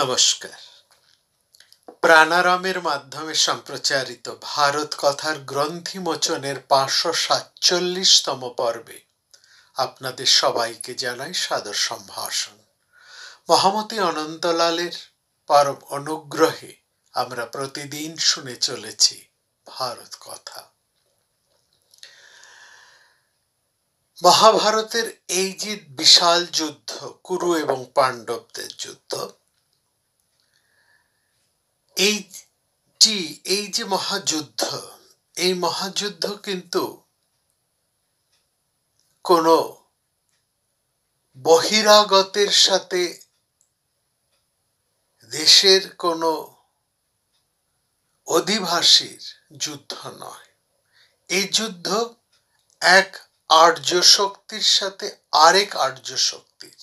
নমস্কার প্রাণারামের মাধ্যমে সম্প্রচারিত ভারত কথার গ্রন্থিমোচনের পাঁচশো সাতচল্লিশতম পর্বে আপনাদের সবাইকে জানাই সাদর সম্ভাষণ মহামতি অনন্তলালের পরম অনুগ্রহে আমরা প্রতিদিন শুনে চলেছি ভারত কথা মহাভারতের এই যে বিশাল যুদ্ধ কুরু এবং পাণ্ডবদের যুদ্ধ এই এইটি এই যে মহাযুদ্ধ এই মহাযুদ্ধ কিন্তু কোনো বহিরাগতের সাথে দেশের কোন অধিবাসীর যুদ্ধ নয় এই যুদ্ধ এক আর্য শক্তির সাথে আরেক আর্য শক্তির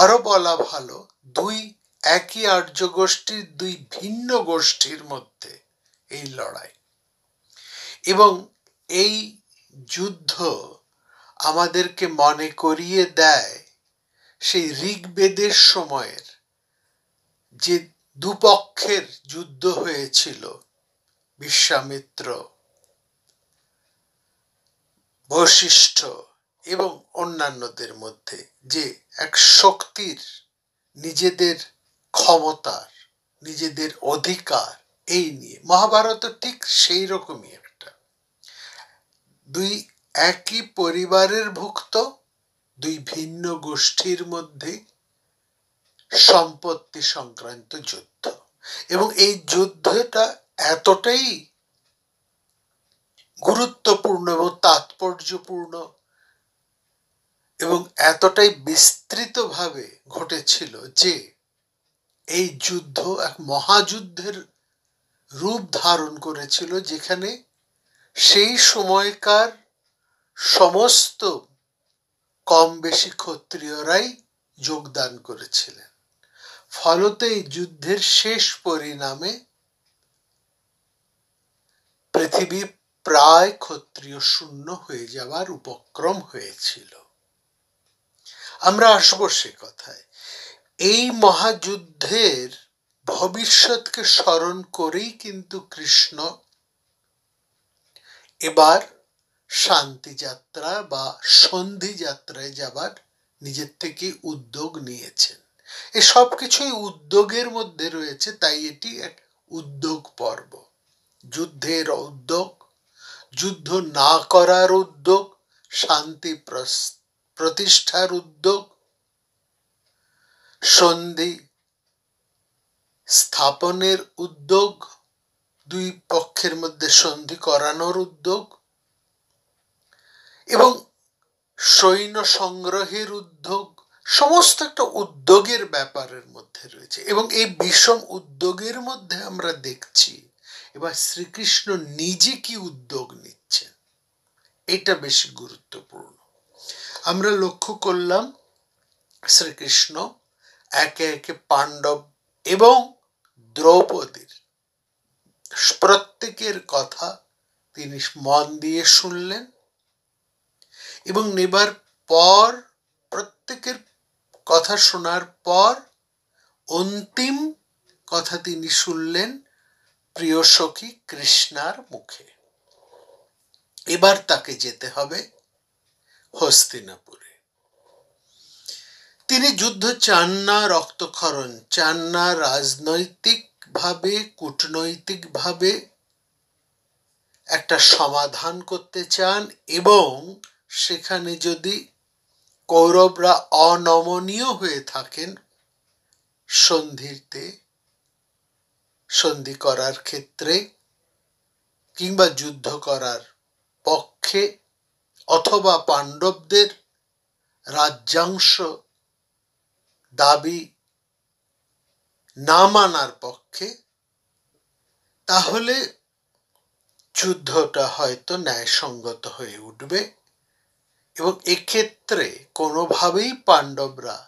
আরো বলা ভালো দুই একই আর্য গোষ্ঠীর দুই ভিন্ন গোষ্ঠীর মধ্যে এই লড়াই এবং এই যুদ্ধ আমাদেরকে মনে করিয়ে দেয় সেই ঋগ্বেদের সময়ের যে দুপক্ষের যুদ্ধ হয়েছিল বিশ্বামিত্র বৈশিষ্ট্য এবং অন্যান্যদের মধ্যে যে এক শক্তির নিজেদের ক্ষমতার নিজেদের অধিকার এই নিয়ে মহাভারত ঠিক সেই রকমই একটা দুই একই পরিবারের ভুক্ত দুই ভিন্ন গোষ্ঠীর মধ্যে সম্পত্তি সংক্রান্ত যুদ্ধ এবং এই যুদ্ধটা এতটাই গুরুত্বপূর্ণ এবং তাৎপর্যপূর্ণ এবং এতটাই বিস্তৃতভাবে ঘটেছিল যে এই যুদ্ধ এক মহাযুদ্ধের রূপ ধারণ করেছিল যেখানে সেই সময়কার সমস্ত কম বেশি ক্ষত্রিয়রাই যোগদান করেছিলেন ফলত এই যুদ্ধের শেষ পরিণামে পৃথিবী প্রায় ক্ষত্রিয় শূন্য হয়ে যাওয়ার উপক্রম হয়েছিল আমরা আসবো সে কথায় এই মহাযুদ্ধের ভবিষ্যৎকে স্মরণ করেই কিন্তু কৃষ্ণ এবার শান্তি যাত্রা বা সন্ধি যাত্রায় যাবার নিজের থেকে উদ্যোগ নিয়েছেন এ সব কিছুই উদ্যোগের মধ্যে রয়েছে তাই এটি এক উদ্যোগ পর্ব যুদ্ধের উদ্যোগ যুদ্ধ না করার উদ্যোগ শান্তি প্রতিষ্ঠার উদ্যোগ সন্ধি স্থাপনের উদ্যোগ দুই পক্ষের মধ্যে সন্ধি করানোর উদ্যোগ এবং সৈন্য সংগ্রহের উদ্যোগ সমস্ত একটা উদ্যোগের ব্যাপারের মধ্যে রয়েছে এবং এই বিষম উদ্যোগের মধ্যে আমরা দেখছি এবার শ্রীকৃষ্ণ নিজে কি উদ্যোগ নিচ্ছেন এটা বেশি গুরুত্বপূর্ণ আমরা লক্ষ্য করলাম শ্রীকৃষ্ণ একে একে পাণ্ডব এবং দ্রৌপদীর প্রত্যেকের কথা তিনি মন দিয়ে শুনলেন এবং নেবার পর প্রত্যেকের কথা শোনার পর অন্তিম কথা তিনি শুনলেন প্রিয় সখী কৃষ্ণার মুখে এবার তাকে যেতে হবে হস্তিনাপুরে তিনি যুদ্ধ চান না রক্তক্ষরণ চান না রাজনৈতিকভাবে কূটনৈতিকভাবে একটা সমাধান করতে চান এবং সেখানে যদি কৌরবরা অনমনীয় হয়ে থাকেন সন্ধিতে সন্ধি করার ক্ষেত্রে কিংবা যুদ্ধ করার পক্ষে অথবা পাণ্ডবদের রাজ্যাংশ দাবি না মানার পক্ষে তাহলে যুদ্ধটা হয়তো ন্যায়সঙ্গত হয়ে উঠবে এবং এক্ষেত্রে কোনোভাবেই পাণ্ডবরা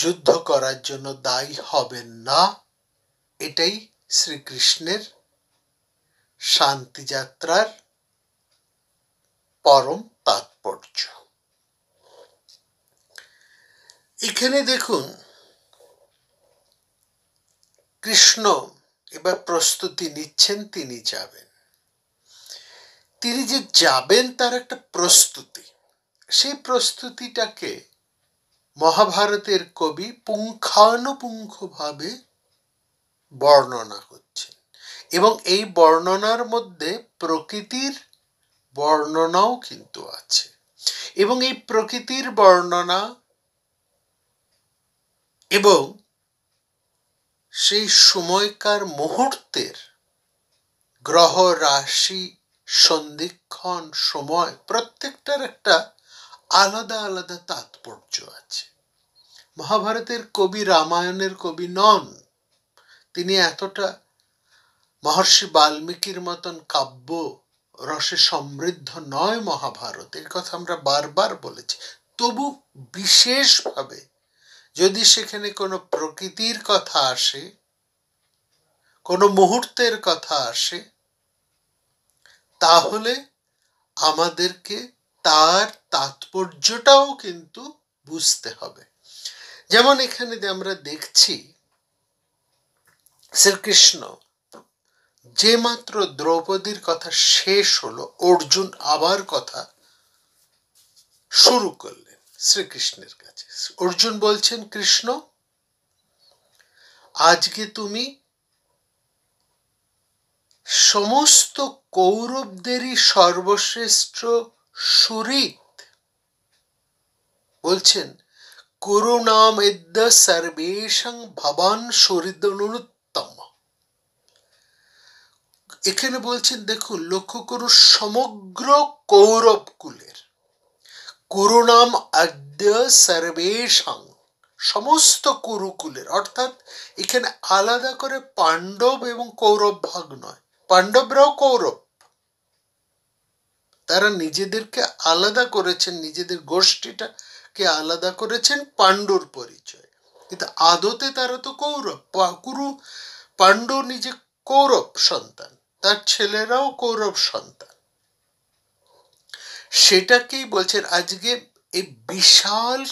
যুদ্ধ করার জন্য দায়ী হবেন না এটাই শ্রীকৃষ্ণের শান্তিযাত্রার পরম তাৎপর্য এখানে দেখুন কৃষ্ণ এবার প্রস্তুতি নিচ্ছেন তিনি যাবেন তিনি যে যাবেন তার একটা প্রস্তুতি সেই প্রস্তুতিটাকে মহাভারতের কবি পুঙ্খানুপুঙ্খভাবে বর্ণনা করছেন এবং এই বর্ণনার মধ্যে প্রকৃতির বর্ণনাও কিন্তু আছে এবং এই প্রকৃতির বর্ণনা এবং সেই সময়কার মুহূর্তের গ্রহ রাশি সন্ধিক্ষণ সময় প্রত্যেকটার একটা আলাদা আলাদা তাৎপর্য আছে মহাভারতের কবি রামায়ণের কবি নন তিনি এতটা মহর্ষি বাল্মীকির মতন কাব্য রসে সমৃদ্ধ নয় মহাভারত এর কথা আমরা বারবার বলেছি তবু বিশেষভাবে যদি সেখানে কোনো প্রকৃতির কথা আসে কোনো মুহূর্তের কথা আসে তাহলে আমাদেরকে তার তাৎপর্যটাও কিন্তু বুঝতে হবে যেমন এখানে আমরা দেখছি শ্রীকৃষ্ণ যে মাত্র দ্রৌপদীর কথা শেষ হলো অর্জুন আবার কথা শুরু করলেন শ্রীকৃষ্ণের কাছে অর্জুন বলছেন কৃষ্ণ আজকে তুমি সমস্ত কৌরবদেরই সর্বশ্রেষ্ঠ সুরিত বলছেন করুণাম এদ্য সর্বেশং ভবান সুরিদ অনুত্তম এখানে বলছেন দেখুন লক্ষ্য করুন সমগ্র কৌরব কুলের কুরুনাম আদ্য সর্বেশাং সমস্ত কুরুকুলের অর্থাৎ এখানে আলাদা করে পাণ্ডব এবং কৌরব ভাগ নয় পাণ্ডবরাও কৌরব তারা নিজেদেরকে আলাদা করেছেন নিজেদের গোষ্ঠীটাকে আলাদা করেছেন পাণ্ডুর পরিচয় কিন্তু আদতে তারা তো কৌরব কুরু পাণ্ডু নিজে কৌরব সন্তান তার ছেলেরাও কৌরব সন্তান সেটাকেই বলছেন আজকে এই বিশাল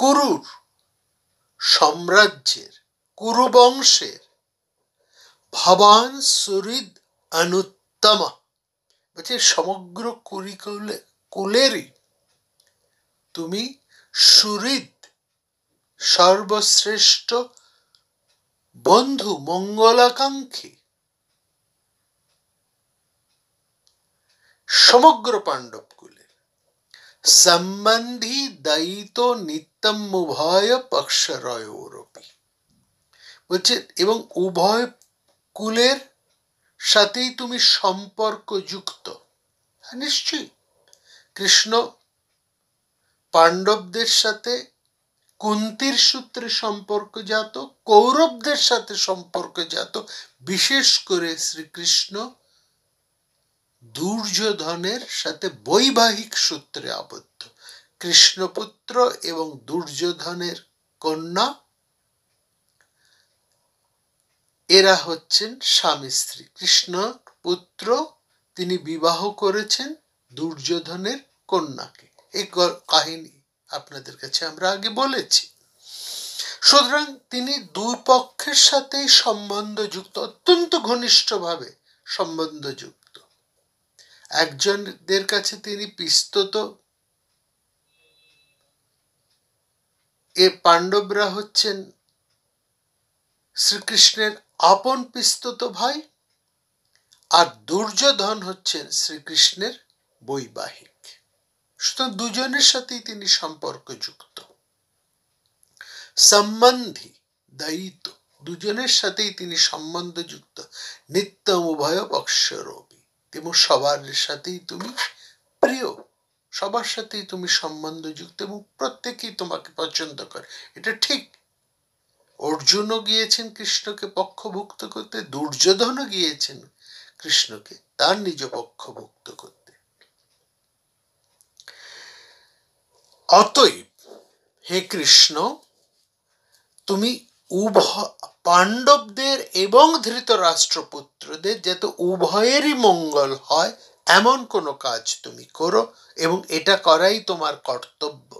কুরুর সাম্রাজ্যের কুরুবংশের ভবান সুরিদ অনুত্তমা বলছে সমগ্র কুরিকুলে কুলেরই তুমি সুরিদ সর্বশ্রেষ্ঠ বন্ধু মঙ্গলাকাঙ্ক্ষী সমগ্র পাণ্ডব পাণ্ডবকুলে সম্বন্ধি দায়িত নিত্যম উভয় পক্ষরয়োরপি বলছে এবং উভয় কুলের সাথেই তুমি সম্পর্কযুক্ত হ্যাঁ, নিশ্চয়ই কৃষ্ণ পাণ্ডবদের সাথে কুন্তির সূত্রে সম্পর্কজাত কৌরবদের সাথে সম্পর্কজাত বিশেষ করে শ্রীকৃষ্ণ দুর্যোধনের সাথে বৈবাহিক সূত্রে আবদ্ধ কৃষ্ণপুত্র এবং দুর্যোধনের কন্যা এরা হচ্ছেন স্বামী স্ত্রী কৃষ্ণ পুত্র তিনি বিবাহ করেছেন দুর্যোধনের কন্যাকে এই কাহিনী আপনাদের কাছে আমরা আগে বলেছি সুতরাং তিনি দুই পক্ষের সাথেই সম্বন্ধযুক্ত অত্যন্ত ঘনিষ্ঠভাবে সম্বন্ধযুক্ত একজনদের কাছে তিনি পিস্তত এ পাণ্ডবরা হচ্ছেন শ্রীকৃষ্ণের আপন পিস্তত ভাই আর দুর্যোধন হচ্ছেন শ্রীকৃষ্ণের বৈবাহিক সুতরাং দুজনের সাথেই তিনি সম্পর্কযুক্ত সম্বন্ধী দায়িত্ব দুজনের সাথেই তিনি সম্বন্ধযুক্ত নিত্য উভয় পক্ষরূপ এবং সবার সাথেই তুমি প্রিয় সবার সাথেই তুমি সম্বন্ধযুক্ত এবং প্রত্যেকেই তোমাকে পছন্দ করে এটা ঠিক অর্জুনও গিয়েছেন কৃষ্ণকে পক্ষভুক্ত করতে দুর্যোধনও গিয়েছেন কৃষ্ণকে তার নিজ পক্ষভুক্ত করতে অতএব হে কৃষ্ণ তুমি উভয় পাণ্ডবদের এবং ধৃত রাষ্ট্রপুত্রদের যাতে উভয়েরই মঙ্গল হয় এমন কোনো কাজ তুমি করো এবং এটা করাই তোমার কর্তব্য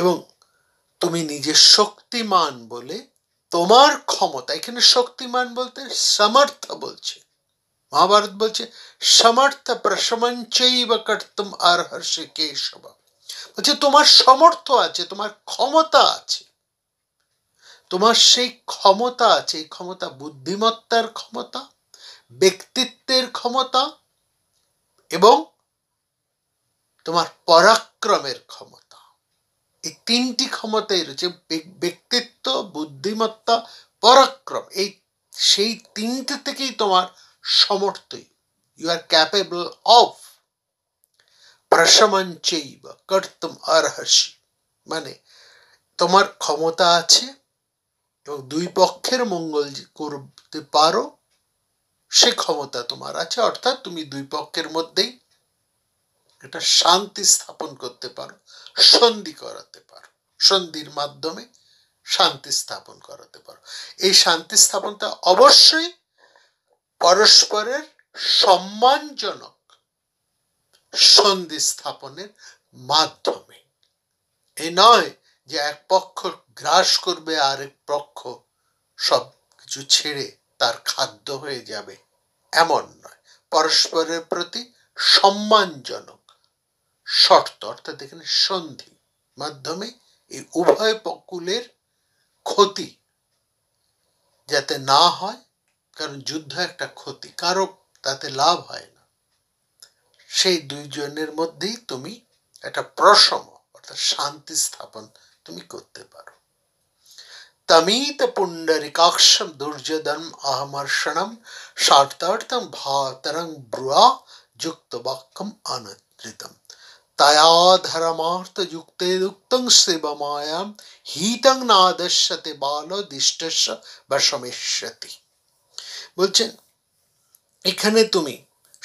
এবং তুমি নিজে শক্তিমান বলে তোমার ক্ষমতা এখানে শক্তিমান বলতে সমর্থ বলছে মহাভারত বলছে সমর্থ প্রশমঞ্চই বা কর্তম আর হর্ষে কেশব বলছে তোমার সমর্থ আছে তোমার ক্ষমতা আছে তোমার সেই ক্ষমতা আছে এই ক্ষমতা বুদ্ধিমত্তার ক্ষমতা ব্যক্তিত্বের ক্ষমতা এবং তোমার পরাক্রমের ক্ষমতা এই তিনটি ক্ষমতাই রয়েছে ব্যক্তিত্ব বুদ্ধিমত্তা পরাক্রম এই সেই তিনটে থেকেই তোমার সমর্থই ইউ আর ক্যাপেবল অফ বা কর্তম অর্হসি মানে তোমার ক্ষমতা আছে এবং দুই পক্ষের মঙ্গল করতে পারো সে ক্ষমতা তোমার আছে অর্থাৎ তুমি দুই পক্ষের মধ্যেই এটা শান্তি স্থাপন করতে পারো সন্ধি করাতে পারো সন্ধির মাধ্যমে শান্তি স্থাপন করাতে পারো এই শান্তি স্থাপনটা অবশ্যই পরস্পরের সম্মানজনক সন্ধি স্থাপনের মাধ্যমে এ নয় যে এক পক্ষ গ্রাস করবে আর এক পক্ষ সব কিছু ছেড়ে তার খাদ্য হয়ে যাবে এমন নয় পরস্পরের প্রতি সম্মানজনক শর্ত অর্থাৎ এখানে সন্ধি মাধ্যমে এই উভয় পকুলের ক্ষতি যাতে না হয় কারণ যুদ্ধ একটা ক্ষতি কারো তাতে লাভ হয় না সেই দুইজনের মধ্যেই তুমি একটা প্রসম অর্থাৎ শান্তি স্থাপন তুমি করতে পারো তমিত পুণ্ডরিকাক্ষম দুর্যোধন আহমর্ষণম ষাটার্থম ভাতরং ব্রুয়া যুক্ত বাক্যম আনন্দিতম তয়াধরমার্থ যুক্তে উক্তং শিবমায়াম হিতং নাদশ্যতে বাল দিষ্টস্য বা বলছেন এখানে তুমি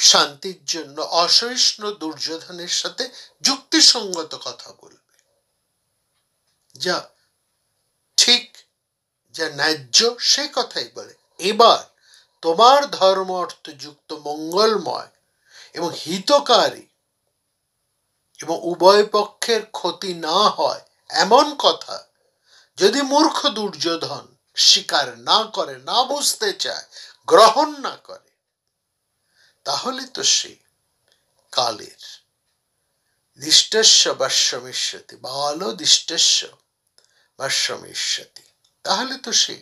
শান্তির জন্য অসহিষ্ণু দুর্যোধনের সাথে যুক্তিসঙ্গত কথা বলবে যা ঠিক যা ন্যায্য সে কথাই বলে এবার তোমার ধর্ম অর্থযুক্ত মঙ্গলময় এবং হিতকারী এবং উভয় পক্ষের ক্ষতি না হয় এমন কথা যদি মূর্খ দুর্যোধন স্বীকার না করে না বুঝতে চায় গ্রহণ না করে তাহলে তো সে কালের দিষ্টেশ্ব বাস্য মিশ্রতি বালো দিষ্টেশ্ব ভাষ্যম তাহলে তো সে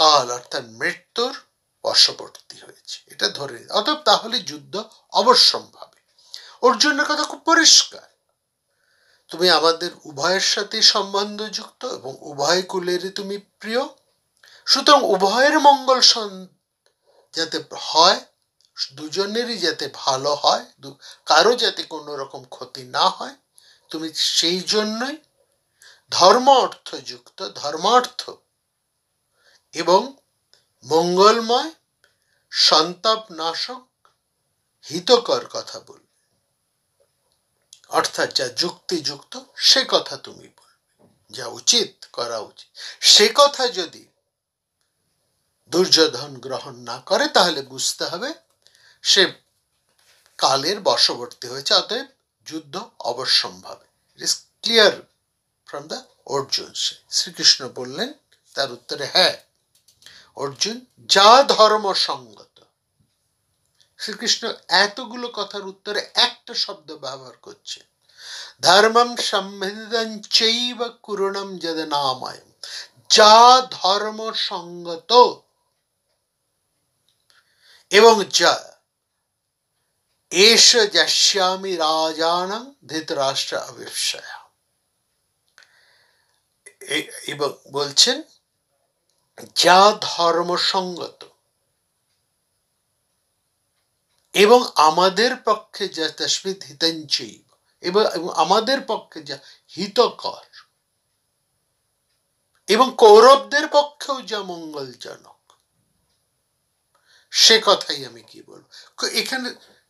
কাল অর্থাৎ মৃত্যুর বশবর্তী হয়েছে এটা ধরে অতএব তাহলে যুদ্ধ অবশ্যম্ভাবে অর্জুনের কথা খুব পরিষ্কার তুমি আমাদের উভয়ের সাথে সম্বন্ধযুক্ত এবং উভয় কুলের তুমি প্রিয় সুতরাং উভয়ের মঙ্গল যাতে হয় দুজনেরই যাতে ভালো হয় কারো যাতে কোনো রকম ক্ষতি না হয় তুমি সেই জন্যই ধর্ম অর্থযুক্ত ধর্মার্থ এবং মঙ্গলময় সন্তাপ নাশক হিতকর কথা বলবে অর্থাৎ যা যুক্তিযুক্ত সে কথা তুমি বলবে যা উচিত করা উচিত সে কথা যদি দুর্যোধন গ্রহণ না করে তাহলে বুঝতে হবে সে কালের বশবর্তী হয়েছে অতএব যুদ্ধ অবশ্যম্ভাবে it clear from the Arjuns. Shri Krishna বললেন তার উত্তরে হ্যাঁ অর্জুন যা ধর্ম সঙ্গত শ্রীকৃষ্ণ এতগুলো কথার উত্তরে একটা শব্দ ব্যবহার করছে ধর্মম সম্মিদন চৈব কুরুণম যদ নামায় যা ধর্ম সঙ্গত এবং যা এস যশ্যামি রাজানং ধৃতরাষ্ট্র অবিষয়া এবং বলছেন যা ধর্মসঙ্গত এবং আমাদের পক্ষে যা তসমিত হিতঞ্চৈব এবং আমাদের পক্ষে যা হিতকর এবং কৌরবদের পক্ষেও যা মঙ্গলজনক সে কথাই আমি কি বলবো এখানে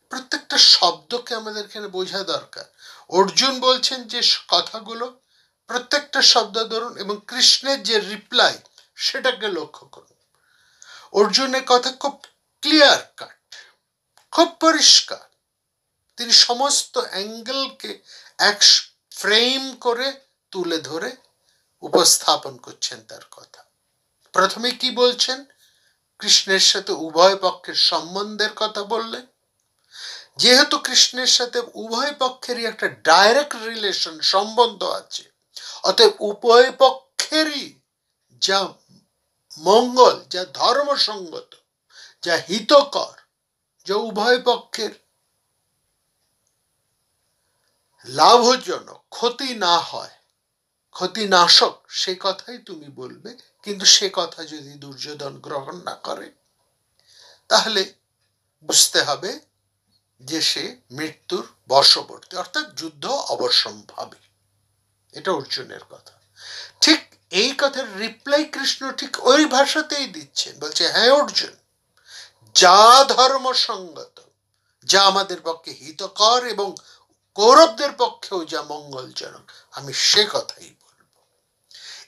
প্রত্যেকটা শব্দকে আমাদের এখানে বোঝা দরকার অর্জুন বলছেন যে কথাগুলো প্রত্যেকটা শব্দ ধরুন এবং কৃষ্ণের যে রিপ্লাই সেটাকে লক্ষ্য করুন অর্জুনের কথা খুব ক্লিয়ার কাট খুব পরিষ্কার তিনি সমস্ত অ্যাঙ্গেলকে এক ফ্রেম করে তুলে ধরে উপস্থাপন করছেন তার কথা প্রথমে কি বলছেন কৃষ্ণের সাথে উভয় পক্ষের সম্বন্ধের কথা বললেন যেহেতু কৃষ্ণের সাথে উভয় পক্ষেরই একটা ডাইরেক্ট রিলেশন সম্বন্ধ আছে অতএব উভয় পক্ষেরই যা মঙ্গল যা ধর্মসঙ্গত যা হিতকর যা উভয় পক্ষের লাভজনক ক্ষতি না হয় ক্ষতি নাশক সে কথাই তুমি বলবে কিন্তু সে কথা যদি দুর্যোধন গ্রহণ না করে তাহলে বুঝতে হবে যে সে মৃত্যুর বশবর্তী অর্থাৎ যুদ্ধ অবশ্যম্ভাবী এটা অর্জুনের কথা ঠিক এই কথার রিপ্লাই কৃষ্ণ ঠিক ওই ভাষাতেই দিচ্ছেন বলছে হ্যাঁ অর্জুন যা ধর্ম সঙ্গত যা আমাদের পক্ষে হিতকর এবং কৌরবদের পক্ষেও যা মঙ্গলজনক আমি সে কথাই বলবো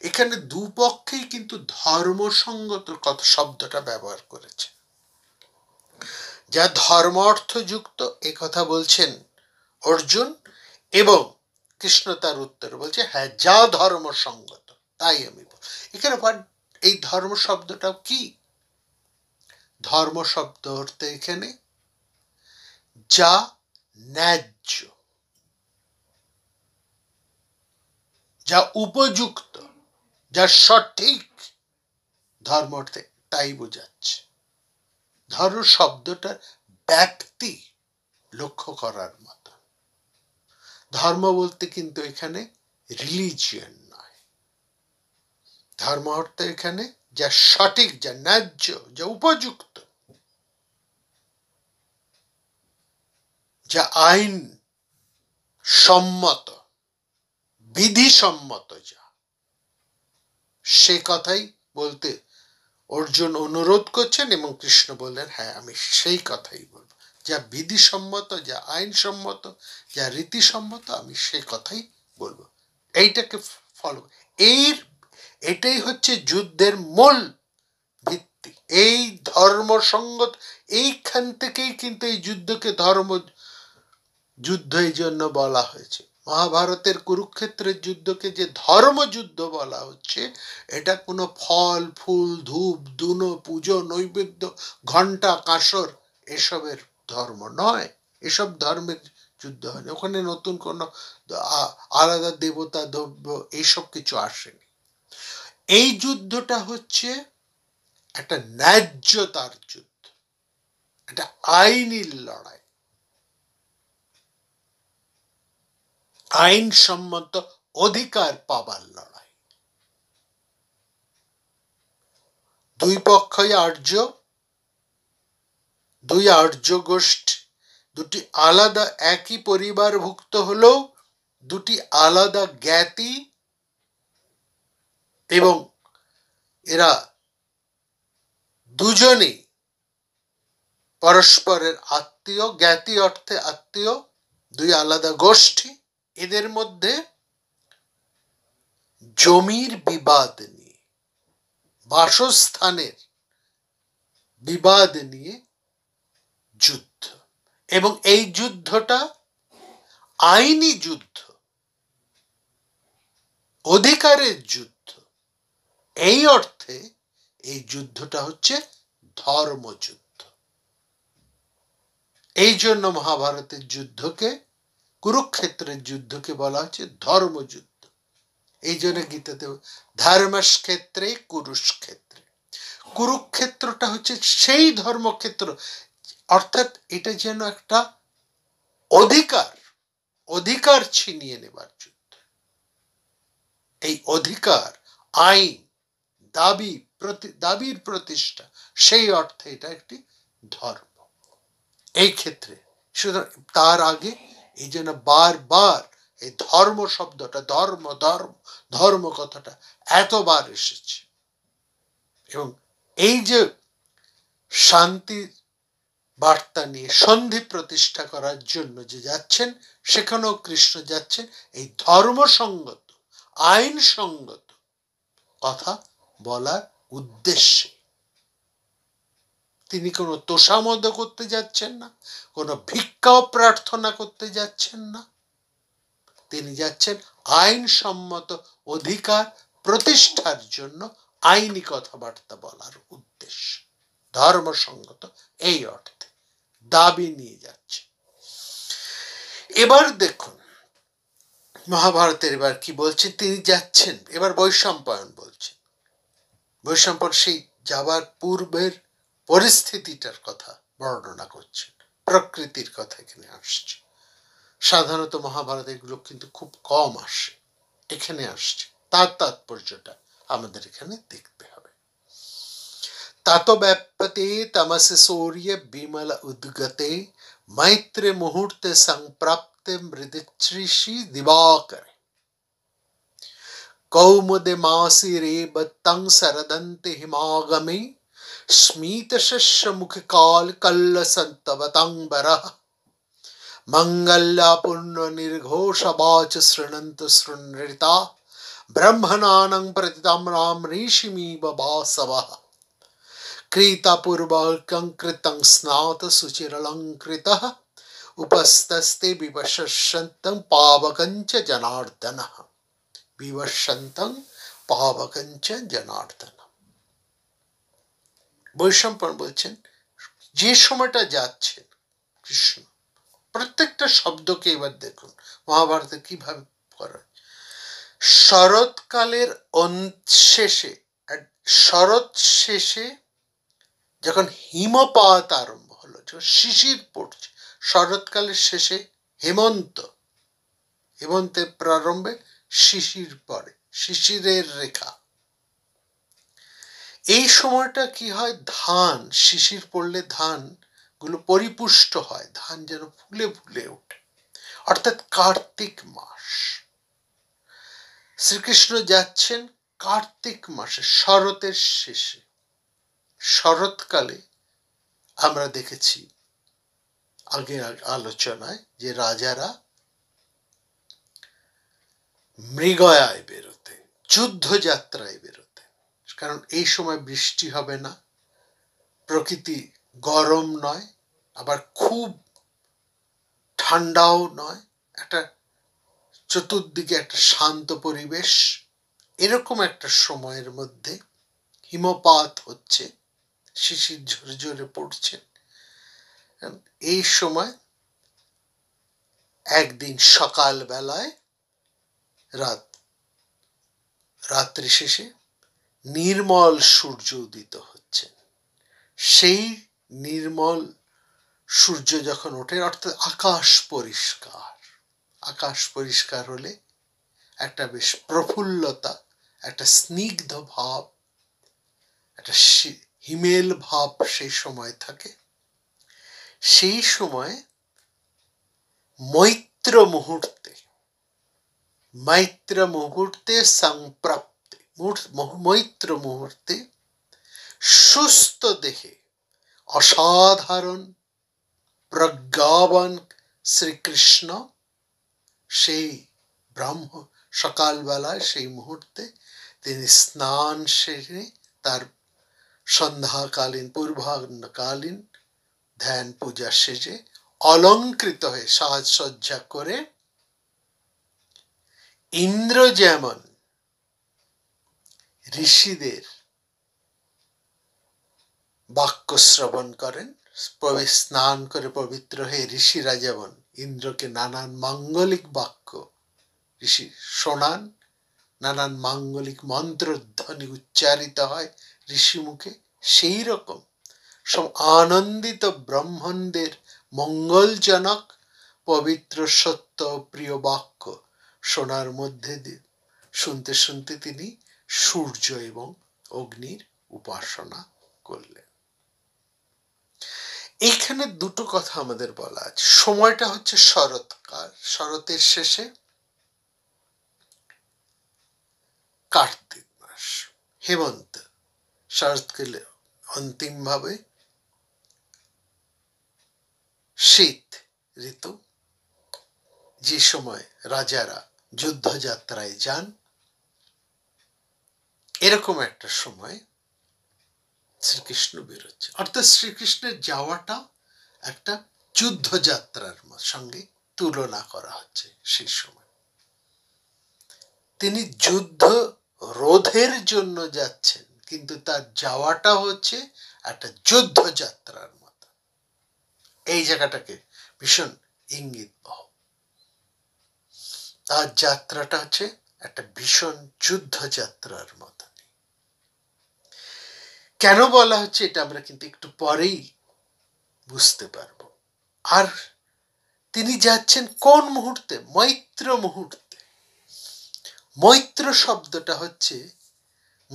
এখানে দুপক্ষেই কিন্তু ধর্মসঙ্গত কথা শব্দটা ব্যবহার করেছে যা ধর্ম অর্থযুক্ত এ কথা বলছেন অর্জুন এবং কৃষ্ণ তার উত্তর বলছে হ্যাঁ যা ধর্ম সঙ্গত তাই আমি এখানে এই ধর্ম শব্দটাও কি ধর্ম শব্দ অর্থে এখানে যা ন্যায্য যা উপযুক্ত যা সঠিক ধর্ম অর্থে তাই বোঝাচ্ছে ধর্ম শব্দটার ব্যক্তি লক্ষ্য করার মতো ধর্ম বলতে কিন্তু এখানে রিলিজিয়ন নয় ধর্ম অর্থ এখানে যা সঠিক যা ন্যায্য যা উপযুক্ত যা আইন সম্মত বিধিসম্মত যা সে কথাই বলতে অর্জুন অনুরোধ করছেন এবং কৃষ্ণ বললেন হ্যাঁ আমি সেই কথাই বল যা বিধিসম্মত যা আইনসম্মত যা রীতিসম্মত আমি সে কথাই বলবো এইটাকে ফলো এর এটাই হচ্ছে যুদ্ধের মূল ভিত্তি এই ধর্ম সঙ্গত এইখান থেকেই কিন্তু এই যুদ্ধকে ধর্ম যুদ্ধ এই জন্য বলা হয়েছে মহাভারতের কুরুক্ষেত্রের যুদ্ধকে যে ধর্মযুদ্ধ বলা হচ্ছে এটা কোনো ফল ফুল ধূপ ধুনো পুজো নৈবেদ্য ঘণ্টা কাঁসর এসবের ধর্ম নয় এসব ধর্মের যুদ্ধ হয়নি ওখানে নতুন কোনো আলাদা দেবতা দ্রব্য এইসব কিছু আসেনি এই যুদ্ধটা হচ্ছে একটা ন্যায্যতার যুদ্ধ একটা আইনের লড়াই আইনসম্মত অধিকার পাবার লড়াই দুই পক্ষই আর্য দুই আর্য গোষ্ঠী দুটি আলাদা একই পরিবারভুক্ত হলেও দুটি আলাদা জ্ঞাতি এবং এরা দুজনেই পরস্পরের আত্মীয় জ্ঞাতি অর্থে আত্মীয় দুই আলাদা গোষ্ঠী এদের মধ্যে জমির বিবাদ নিয়ে বাসস্থানের বিবাদ নিয়ে যুদ্ধ এবং এই যুদ্ধটা আইনি যুদ্ধ অধিকারের যুদ্ধ এই অর্থে এই যুদ্ধটা হচ্ছে ধর্মযুদ্ধ এই জন্য মহাভারতের যুদ্ধকে কুরুক্ষেত্রের যুদ্ধকে বলা হচ্ছে ধর্মযুদ্ধ এই জন্য গীতাতে ধর্মক্ষেত্রে কুরুক্ষেত্রে কুরুক্ষেত্রটা হচ্ছে সেই ধর্মক্ষেত্র অর্থাৎ এটা যেন একটা অধিকার অধিকার ছিনিয়ে নেবার যুদ্ধ এই অধিকার আইন দাবি দাবির প্রতিষ্ঠা সেই অর্থে এটা একটি ধর্ম এই ক্ষেত্রে সুতরাং তার আগে এই যেন বারবার এই ধর্ম শব্দটা ধর্ম ধর্ম ধর্ম কথাটা এতবার এসেছে এবং এই যে শান্তির বার্তা নিয়ে সন্ধি প্রতিষ্ঠা করার জন্য যে যাচ্ছেন সেখানেও কৃষ্ণ যাচ্ছেন এই ধর্মসঙ্গত আইনসঙ্গত কথা বলার উদ্দেশ্যে তিনি কোনো তোষামদ করতে যাচ্ছেন না কোনো ভিক্ষাও প্রার্থনা করতে যাচ্ছেন না তিনি যাচ্ছেন আইনসম্মত অধিকার প্রতিষ্ঠার জন্য আইনি কথাবার্তা বলার উদ্দেশ্য ধর্মসঙ্গত এই অর্থে দাবি নিয়ে যাচ্ছে এবার দেখুন মহাভারতের এবার কি বলছেন তিনি যাচ্ছেন এবার বৈশম্পায়ন বলছেন বৈশম্পায়ন সেই যাওয়ার পূর্বের পরিস্থিতিটার কথা বর্ণনা করছেন প্রকৃতির কথা এখানে আসছে সাধারণত মহাভারত এগুলো কিন্তু খুব কম আসে এখানে আসছে তার তাৎপর্যটা আমাদের এখানে দেখতে হবে ततो तमसे सूर्य बिमल उद्गते कौमुदे रे बत्तंग सरदन्ति हिमागमे श्मितश्यमुखिकालकल्लसन्तवताङ्रः निर्घोष बाच श्रणंत ब्रह्मणानं ब्रह्मनानं प्रतितम राम ऋषिमिव वासवः क्रीतापूर्वकङ्कृतं स्नातसुचिरलङ्कृतः उपस्थस्ते विवशन्तं पावकञ्च जनार्दनः विवशन्तं পাওয়াবাকাঞ্চ জনার্দন বৈষম্পন বলছেন যে সময়টা যাচ্ছে কৃষ্ণ প্রত্যেকটা শব্দকে এবার দেখুন মহাভারতে কিভাবে করা শরৎকালের শেষে শরৎ শেষে যখন হিমপাত আরম্ভ হলো যখন শিশির পড়ছে শরৎকালের শেষে হেমন্ত হেমন্তের প্রারম্ভে শিশির পরে শিশিরের রেখা এই সময়টা কি হয় ধান শিশির পড়লে ধান গুলো পরিপুষ্ট হয় ধান যেন ফুলে ফুলে ওঠে অর্থাৎ কার্তিক মাস শ্রীকৃষ্ণ যাচ্ছেন কার্তিক মাসে শরতের শেষে শরৎকালে আমরা দেখেছি আগের আলোচনায় যে রাজারা মৃগয়ায় বেরোতে যুদ্ধযাত্রায় বেরোতে কারণ এই সময় বৃষ্টি হবে না প্রকৃতি গরম নয় আবার খুব ঠান্ডাও নয় একটা চতুর্দিকে একটা শান্ত পরিবেশ এরকম একটা সময়ের মধ্যে হিমপাত হচ্ছে শিশির ঝরঝরে পড়ছেন এই সময় একদিন সকাল বেলায় রাত রাত্রি শেষে নির্মল সূর্য উদিত হচ্ছেন সেই নির্মল সূর্য যখন ওঠে অর্থাৎ আকাশ পরিষ্কার আকাশ পরিষ্কার হলে একটা বেশ প্রফুল্লতা একটা স্নিগ্ধ ভাব একটা হিমেল ভাব সেই সময় থাকে সেই সময় মৈত্র মুহূর্তে মৈত্র মুহূর্তে সংপ্রাপ্তে মৈত্র মুহূর্তে সুস্থ দেহে অসাধারণ প্রজ্ঞাবান শ্রীকৃষ্ণ সেই ব্রাহ্ম সকালবেলায় সেই মুহূর্তে তিনি স্নান সেরে তার সন্ধ্যাকালীন পূর্বাহ্নকালীন ধ্যান পূজা সেজে অলঙ্কৃত হয়ে সাজসজ্জা করে ইন্দ্র যেমন ঋষিদের বাক্য শ্রবণ করেন স্নান করে পবিত্র হয়ে ঋষিরা যেমন ইন্দ্রকে নানান মাঙ্গলিক বাক্য ঋষি শোনান নানান মাঙ্গলিক মন্ত্রধ্বনি উচ্চারিত হয় ঋষিমুখে সেই রকম সব আনন্দিত ব্রাহ্মণদের মঙ্গলজনক পবিত্র সত্য প্রিয় বাক্য শোনার মধ্যে দিয়ে শুনতে শুনতে তিনি সূর্য এবং অগ্নির উপাসনা করলেন এইখানে দুটো কথা আমাদের বলা আছে সময়টা হচ্ছে শরৎকাল শরতের শেষে কার্তিক মাস হেমন্ত শরৎকে অন্তিমভাবে শীত ঋতু যে সময় রাজারা যুদ্ধযাত্রায় যান এরকম একটা সময় শ্রীকৃষ্ণ বেরোচ্ছে অর্থাৎ শ্রীকৃষ্ণের যাওয়াটা একটা যুদ্ধযাত্রার সঙ্গে তুলনা করা হচ্ছে সেই সময় তিনি যুদ্ধ রোধের জন্য যাচ্ছেন কিন্তু তার যাওয়াটা হচ্ছে একটা যুদ্ধযাত্রার মতো এই জায়গাটাকে ভীষণ ইঙ্গিত বহ তার যাত্রাটা হচ্ছে একটা ভীষণ যুদ্ধযাত্রার মতন কেন বলা হচ্ছে এটা আমরা কিন্তু একটু পরেই বুঝতে পারব আর তিনি যাচ্ছেন কোন মুহূর্তে মৈত্র মুহূর্তে মৈত্র শব্দটা হচ্ছে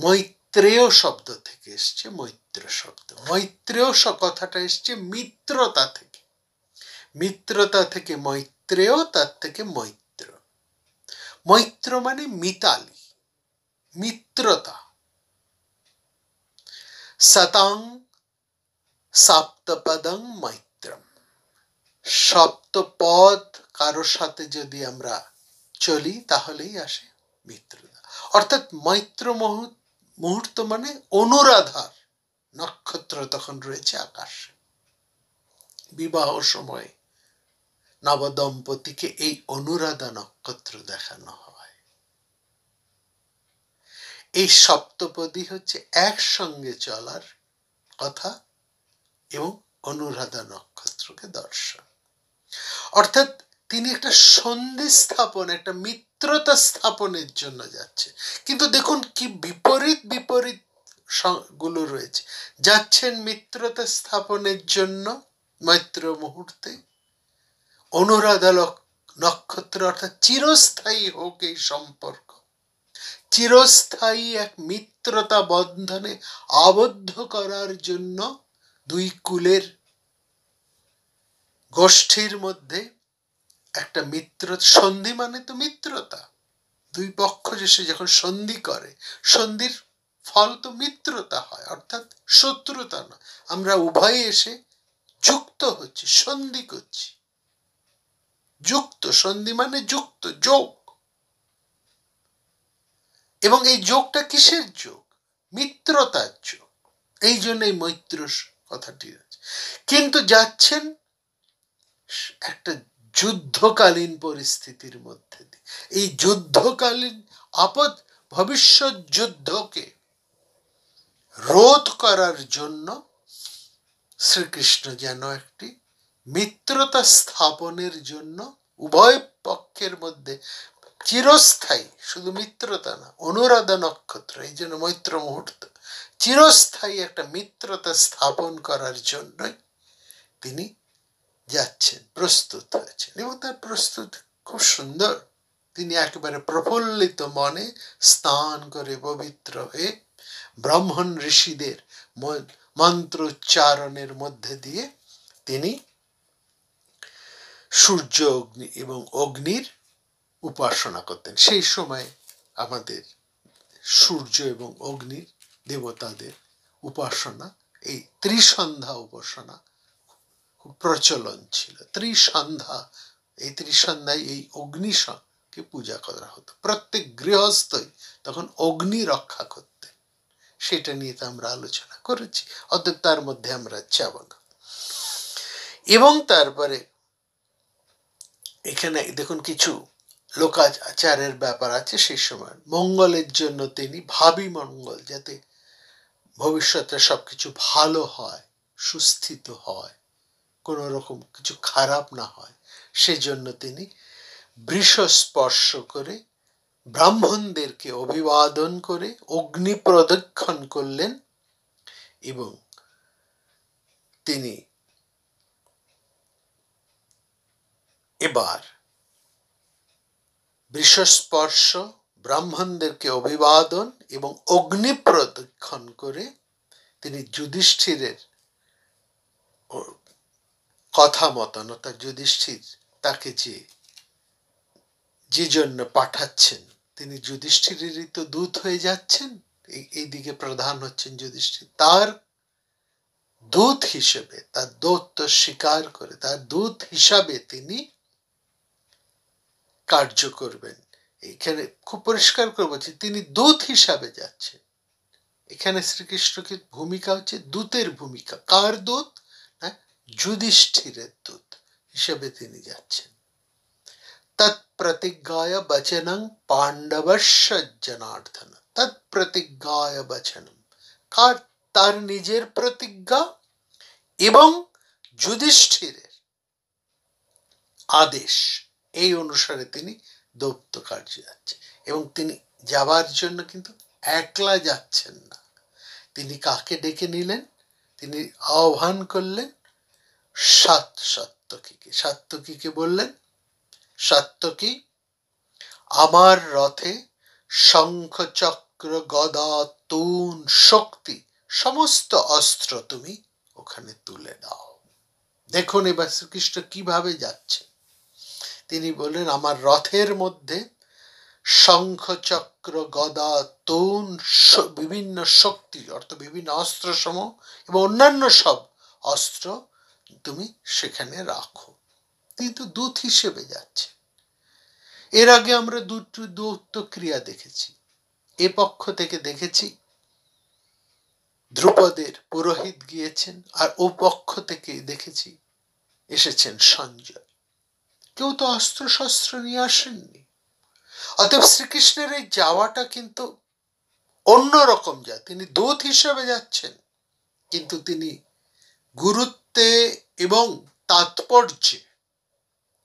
মৈত্র মৈত্রেয় শব্দ থেকে এসছে মৈত্র শব্দ মৈত্রেয় কথাটা এসছে মিত্রতা থেকে মিত্রতা থেকে মৈত্রেয় তার থেকে মৈত্র মৈত্র মানে মিতালি মিত্রতা শতাং সপ্তপদং মৈত্রম সপ্তপদ কারোর সাথে যদি আমরা চলি তাহলেই আসে মিত্রতা অর্থাৎ মৈত্র মুহূর্ত মুহূর্ত মানে অনুরাধার নক্ষত্র তখন রয়েছে আকাশে বিবাহ সময় নবদম্পতিকে এই অনুরাধা নক্ষত্র দেখানো হয় এই সপ্তপদী হচ্ছে একসঙ্গে চলার কথা এবং অনুরাধা নক্ষত্রকে দর্শন অর্থাৎ তিনি একটা সন্ধি স্থাপন একটা মিথ্যা মিত্রতা স্থাপনের জন্য যাচ্ছে কিন্তু দেখুন কি বিপরীত বিপরীত গুলো রয়েছে যাচ্ছেন মিত্রতা স্থাপনের জন্য মৈত্র মুহূর্তে অনুরাধা নক্ষত্র অর্থাৎ চিরস্থায়ী হোক এই সম্পর্ক চিরস্থায়ী এক মিত্রতা বন্ধনে আবদ্ধ করার জন্য দুই কুলের গোষ্ঠীর মধ্যে একটা মিত্র সন্ধি মানে তো মিত্রতা দুই পক্ষ যে সে যখন সন্ধি করে সন্ধির ফল তো মিত্রতা হয় অর্থাৎ শত্রুতা নয় আমরা উভয়ে এসে যুক্ত হচ্ছি সন্ধি করছি যুক্ত সন্ধি মানে যুক্ত যোগ এবং এই যোগটা কিসের যোগ মিত্রতার যোগ এই জন্য এই মৈত্র কথাটি আছে কিন্তু যাচ্ছেন একটা যুদ্ধকালীন পরিস্থিতির মধ্যে দিয়ে এই যুদ্ধকালীন আপদ ভবিষ্যৎ যুদ্ধকে রোধ করার জন্য শ্রীকৃষ্ণ যেন একটি মিত্রতা স্থাপনের জন্য উভয় পক্ষের মধ্যে চিরস্থায়ী শুধু মিত্রতা না অনুরাধা নক্ষত্র এই জন্য মৈত্র মুহূর্ত চিরস্থায়ী একটা মিত্রতা স্থাপন করার জন্যই তিনি যাচ্ছে প্রস্তুত হয়েছেন এবং তার প্রস্তুত খুব সুন্দর তিনি একেবারে প্রফুল্লিত মনে স্নান করে পবিত্র হয়ে ব্রাহ্মণ ঋষিদের মন্ত্র উচ্চারণের মধ্যে দিয়ে তিনি সূর্য অগ্নি এবং অগ্নির উপাসনা করতেন সেই সময় আমাদের সূর্য এবং অগ্নির দেবতাদের উপাসনা এই ত্রিসন্ধ্যা উপাসনা প্রচলন ছিল ত্রিসন্ধ্যা এই ত্রিসন্ধ্যায় এই অগ্নিকে পূজা করা হতো প্রত্যেক গৃহস্থই তখন অগ্নি রক্ষা করতেন সেটা নিয়ে তো আমরা আলোচনা করেছি অতএব তার মধ্যে আমরা যাব না এবং তারপরে এখানে দেখুন কিছু লোকাচারের ব্যাপার আছে সেই সময় মঙ্গলের জন্য তিনি ভাবি মঙ্গল যাতে ভবিষ্যতে সবকিছু ভালো হয় সুস্থিত হয় কোনো রকম কিছু খারাপ না হয় সেজন্য তিনি বৃষ স্পর্শ করে ব্রাহ্মণদেরকে অভিবাদন করে অগ্নি প্রদক্ষণ করলেন এবং তিনি এবার বৃষস্পর্শ ব্রাহ্মণদেরকে অভিবাদন এবং অগ্নি প্রদক্ষণ করে তিনি যুধিষ্ঠিরের কথা মতানতা যুধিষ্ঠির তাকে যে যে জন্য পাঠাচ্ছেন তিনি যুধিষ্ঠিরেরই তো দূত হয়ে যাচ্ছেন এই দিকে প্রধান হচ্ছেন যুধিষ্ঠির তার দূত হিসেবে তার দৌত্য স্বীকার করে তার দূত হিসাবে তিনি কার্য করবেন এখানে খুব পরিষ্কার করে বলছি তিনি দূত হিসাবে যাচ্ছেন এখানে শ্রীকৃষ্ণকে ভূমিকা হচ্ছে দূতের ভূমিকা কার দূত যুধিষ্ঠিরের দূত হিসেবে তিনি যাচ্ছেন তৎপ্রতিজ্ঞায় বচনং পাণ্ডবস্য জনার্দন তৎপ্রতিজ্ঞায় বচনম কার তার নিজের প্রতিজ্ঞা এবং যুধিষ্ঠিরের আদেশ এই অনুসারে তিনি দৌপ্ত কার্য যাচ্ছে এবং তিনি যাবার জন্য কিন্তু একলা যাচ্ছেন না তিনি কাকে ডেকে নিলেন তিনি আহ্বান করলেন সাত সাত্যকীকে সাত্যকীকে বললেন সাত্যকী আমার রথে শঙ্খ চক্র গদা তুন শক্তি সমস্ত অস্ত্র তুমি ওখানে তুলে দাও দেখুন এবার শ্রীকৃষ্ণ কিভাবে যাচ্ছে তিনি বললেন আমার রথের মধ্যে শঙ্খ চক্র গদা তুন বিভিন্ন শক্তি অর্থ বিভিন্ন সম এবং অন্যান্য সব অস্ত্র তুমি সেখানে রাখো কিন্তু দূত হিসেবে যাচ্ছে এর আগে আমরা দুটো দূত ক্রিয়া দেখেছি এ পক্ষ থেকে দেখেছি দ্রুপদের পুরোহিত গিয়েছেন আর ও পক্ষ থেকে দেখেছি এসেছেন সঞ্জয় কেউ তো অস্ত্র শস্ত্র নিয়ে আসেননি অতএব শ্রীকৃষ্ণের এই যাওয়াটা কিন্তু অন্যরকম যা তিনি দূত হিসেবে যাচ্ছেন কিন্তু তিনি গুরুত্ব গুরুত্বে এবং তাৎপর্যে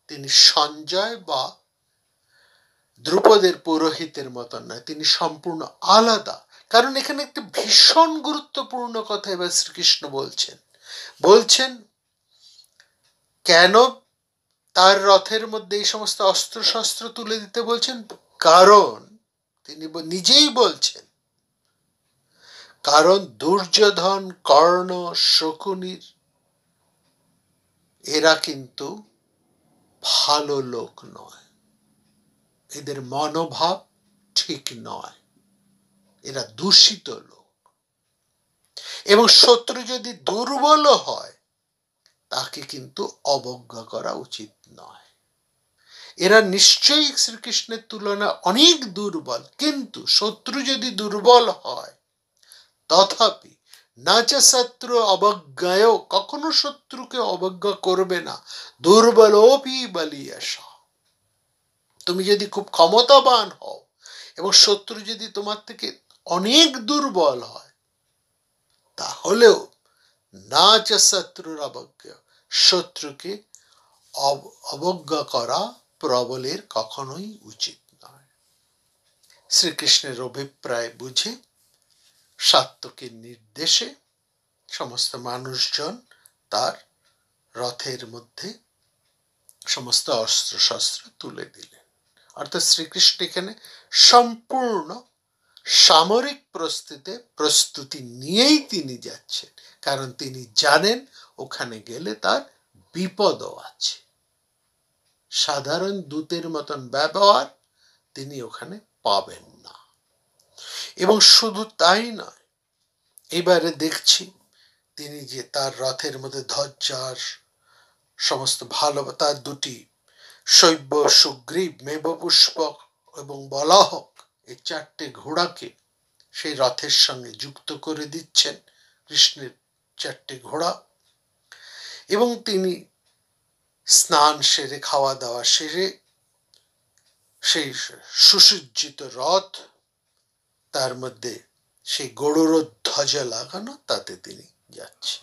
তিনি সঞ্জয় বা দ্রুপদের পুরোহিতের মতন নয় তিনি সম্পূর্ণ আলাদা কারণ এখানে একটি ভীষণ গুরুত্বপূর্ণ কথা এবার শ্রীকৃষ্ণ বলছেন বলছেন কেন তার রথের মধ্যে এই সমস্ত অস্ত্রশস্ত্র তুলে দিতে বলছেন কারণ তিনি নিজেই বলছেন কারণ দুর্যোধন কর্ণ শকুনির এরা কিন্তু ভালো লোক নয় এদের মনোভাব ঠিক নয় এরা দূষিত লোক এবং শত্রু যদি দুর্বল হয় তাকে কিন্তু অবজ্ঞা করা উচিত নয় এরা নিশ্চয়ই শ্রীকৃষ্ণের তুলনা অনেক দুর্বল কিন্তু শত্রু যদি দুর্বল হয় তথাপি না শত্রু অবজ্ঞায় কখনো শত্রুকে অবজ্ঞা করবে না দুর্বলোপি বলিয়াস তুমি যদি খুব ক্ষমতাবান হও এবং শত্রু যদি তোমার থেকে অনেক দুর্বল হয় তাহলেও না চা শত্রুর অবজ্ঞা শত্রুকে অবজ্ঞা করা প্রবলের কখনোই উচিত নয় শ্রীকৃষ্ণের অভিপ্রায় বুঝে সাত্তকের নির্দেশে সমস্ত মানুষজন তার রথের মধ্যে সমস্ত অস্ত্রশস্ত্র তুলে দিলেন অর্থাৎ শ্রীকৃষ্ণ এখানে সম্পূর্ণ সামরিক প্রস্তুতে প্রস্তুতি নিয়েই তিনি যাচ্ছেন কারণ তিনি জানেন ওখানে গেলে তার বিপদও আছে সাধারণ দূতের মতন ব্যবহার তিনি ওখানে পাবেন এবং শুধু তাই নয় এবারে দেখছি তিনি যে তার রথের মধ্যে ধজ্জার সমস্ত ভালো তার দুটি শৈব সুগ্রীব মেবপুষ্পক এবং বলাহক এই চারটে ঘোড়াকে সেই রথের সঙ্গে যুক্ত করে দিচ্ছেন কৃষ্ণের চারটে ঘোড়া এবং তিনি স্নান সেরে খাওয়া দাওয়া সেরে সেই সুসজ্জিত রথ তার মধ্যে সেই গরুরও ধ্বজা লাগানো তাতে তিনি যাচ্ছেন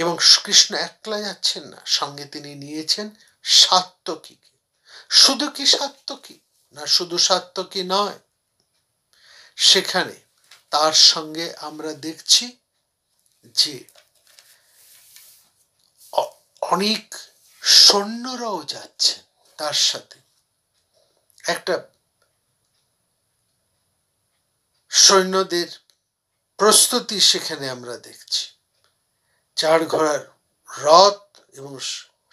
এবং কৃষ্ণ একলা যাচ্ছেন না সঙ্গে তিনি নিয়েছেন সাত্যকীকে শুধু কি সাত্যকী না শুধু সাত্যকী নয় সেখানে তার সঙ্গে আমরা দেখছি যে অনেক সৈন্যরাও যাচ্ছে তার সাথে একটা সৈন্যদের প্রস্তুতি সেখানে আমরা দেখছি চার ঘোড়ার রথ এবং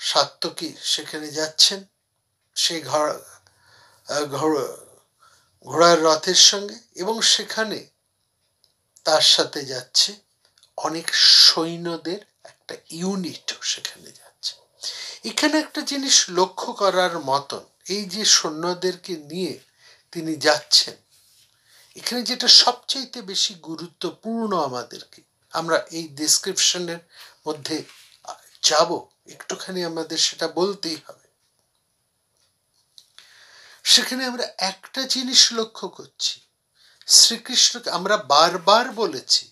সাত্তকী সেখানে যাচ্ছেন সেই ঘোড়া ঘোড়ার রথের সঙ্গে এবং সেখানে তার সাথে যাচ্ছে অনেক সৈন্যদের একটা ইউনিটও সেখানে যাচ্ছে এখানে একটা জিনিস লক্ষ্য করার মতন এই যে সৈন্যদেরকে নিয়ে তিনি যাচ্ছেন এখানে যেটা সবচাইতে বেশি গুরুত্বপূর্ণ আমাদেরকে আমরা এই ডিসক্রিপশনের মধ্যে যাব একটুখানি আমাদের সেটা বলতেই হবে সেখানে আমরা একটা জিনিস লক্ষ্য করছি শ্রীকৃষ্ণকে আমরা বারবার বলেছি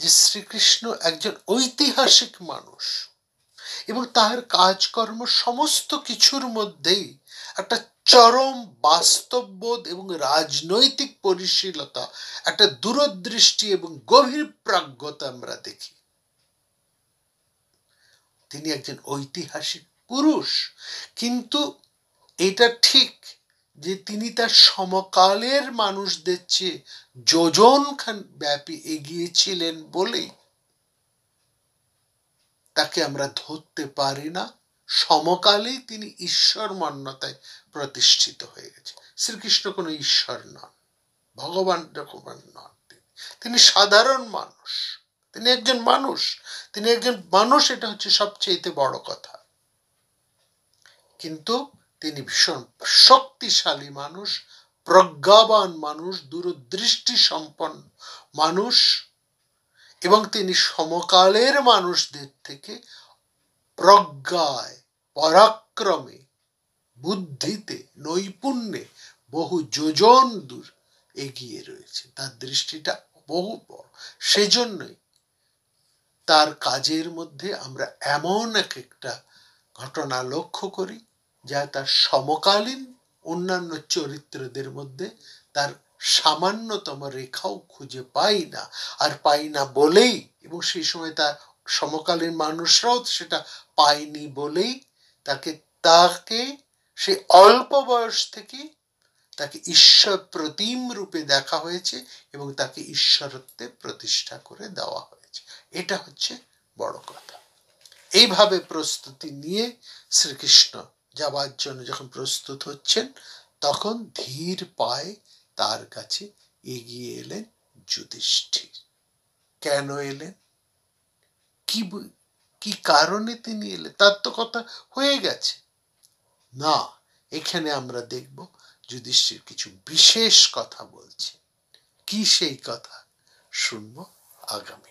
যে শ্রীকৃষ্ণ একজন ঐতিহাসিক মানুষ এবং তাহার কাজকর্ম সমস্ত কিছুর মধ্যেই একটা চরম বাস্তববোধ এবং রাজনৈতিক পরিশীলতা একটা দূরদৃষ্টি এবং গভীর প্রাজ্ঞতা আমরা দেখি তিনি একজন ঐতিহাসিক পুরুষ কিন্তু এটা ঠিক যে তিনি তার সমকালের মানুষদের চেয়ে যোজন খান ব্যাপী এগিয়েছিলেন বলেই তাকে আমরা ধরতে পারি না সমকালে তিনি ঈশ্বর মান্যতায় প্রতিষ্ঠিত হয়ে গেছে শ্রীকৃষ্ণ কোনো ঈশ্বর নন ভগবান রকমের নন তিনি সাধারণ মানুষ তিনি একজন মানুষ তিনি একজন মানুষ এটা হচ্ছে সবচেয়ে বড় কথা কিন্তু তিনি ভীষণ শক্তিশালী মানুষ প্রজ্ঞাবান মানুষ দূরদৃষ্টি সম্পন্ন মানুষ এবং তিনি সমকালের মানুষদের থেকে প্রজ্ঞায় পরাক্রমে বুদ্ধিতে নৈপুণ্যে বহু যোজন দূর এগিয়ে রয়েছে তার দৃষ্টিটা বহু বড় সেজন্যই তার কাজের মধ্যে আমরা এমন এক একটা ঘটনা লক্ষ্য করি যা তার সমকালীন অন্যান্য চরিত্রদের মধ্যে তার সামান্যতম রেখাও খুঁজে পাই না আর পাই না বলেই এবং সেই সময় তার সমকালীন মানুষরাও সেটা পায়নি বলেই তাকে তাকে সে অল্প বয়স থেকে তাকে ঈশ্বর প্রতিম রূপে দেখা হয়েছে এবং তাকে ঈশ্বরত্বে প্রতিষ্ঠা করে দেওয়া হয়েছে এটা হচ্ছে বড় কথা এইভাবে প্রস্তুতি নিয়ে শ্রীকৃষ্ণ যাবার জন্য যখন প্রস্তুত হচ্ছেন তখন ধীর পায়ে তার কাছে এগিয়ে এলেন যুধিষ্ঠির কেন এলেন কি কি কারণে তিনি এলে তার তো কথা হয়ে গেছে না এখানে আমরা দেখব যুধিষ্ঠির কিছু বিশেষ কথা বলছে কি সেই কথা শুনব আগামী